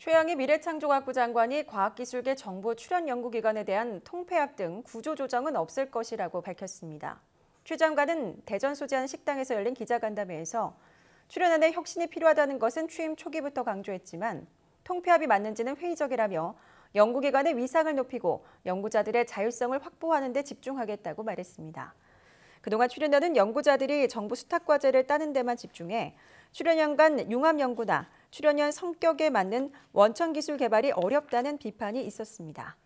최양희 미래창조학부 장관이 과학기술계 정부 출연 연구기관에 대한 통폐합 등 구조조정은 없을 것이라고 밝혔습니다. 최 장관은 대전 소재한 식당에서 열린 기자간담회에서 출연안에 혁신이 필요하다는 것은 취임 초기부터 강조했지만 통폐합이 맞는지는 회의적이라며 연구기관의 위상을 높이고 연구자들의 자율성을 확보하는 데 집중하겠다고 말했습니다. 그동안 출연자는 연구자들이 정부 수탁과제를 따는 데만 집중해 출연연간 융합연구나 출연연 성격에 맞는 원천 기술 개발이 어렵다는 비판이 있었습니다.